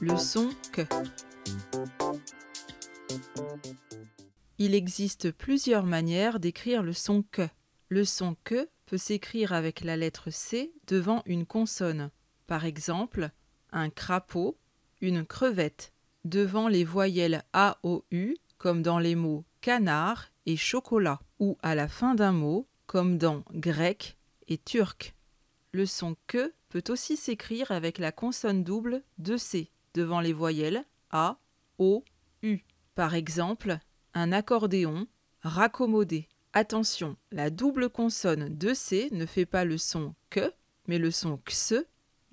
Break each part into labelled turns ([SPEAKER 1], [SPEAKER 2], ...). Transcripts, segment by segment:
[SPEAKER 1] Le son que. Il existe plusieurs manières d'écrire le son que. Le son que peut s'écrire avec la lettre C devant une consonne. Par exemple, un crapaud, une crevette, devant les voyelles A O U, comme dans les mots canard et chocolat, ou à la fin d'un mot, comme dans grec et turc. Le son que peut aussi s'écrire avec la consonne double de C devant les voyelles A, O, U. Par exemple, un accordéon raccommodé. Attention, la double consonne de C ne fait pas le son que, mais le son x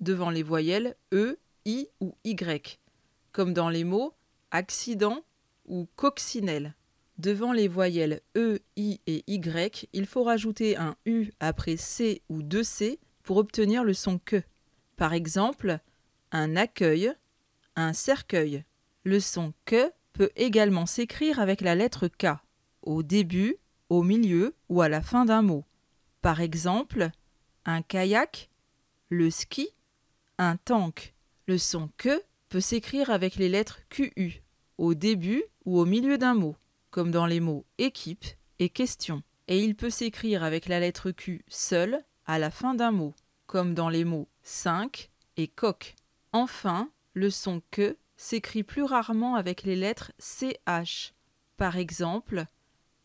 [SPEAKER 1] devant les voyelles E, I ou Y, comme dans les mots accident ou coccinelle. Devant les voyelles E, I et Y, il faut rajouter un U après C ou 2C pour obtenir le son que. Par exemple, un accueil, un cercueil. Le son que peut également s'écrire avec la lettre K, au début, au milieu ou à la fin d'un mot. Par exemple, un kayak, le ski, un tank. Le son que peut s'écrire avec les lettres QU, au début ou au milieu d'un mot, comme dans les mots équipe et question. Et il peut s'écrire avec la lettre Q seule à la fin d'un mot, comme dans les mots cinq et coq. Enfin, le son que s'écrit plus rarement avec les lettres CH. Par exemple,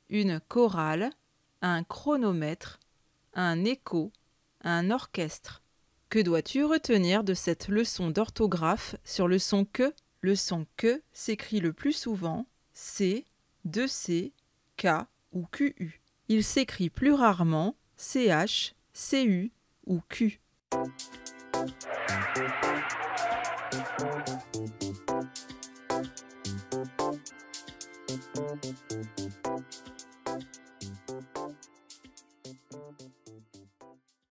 [SPEAKER 1] une chorale, un chronomètre, un écho, un orchestre. Que dois-tu retenir de cette leçon d'orthographe sur le son que Le son que s'écrit le plus souvent C, 2C, K ou QU. Il s'écrit plus rarement CH, C U ou Q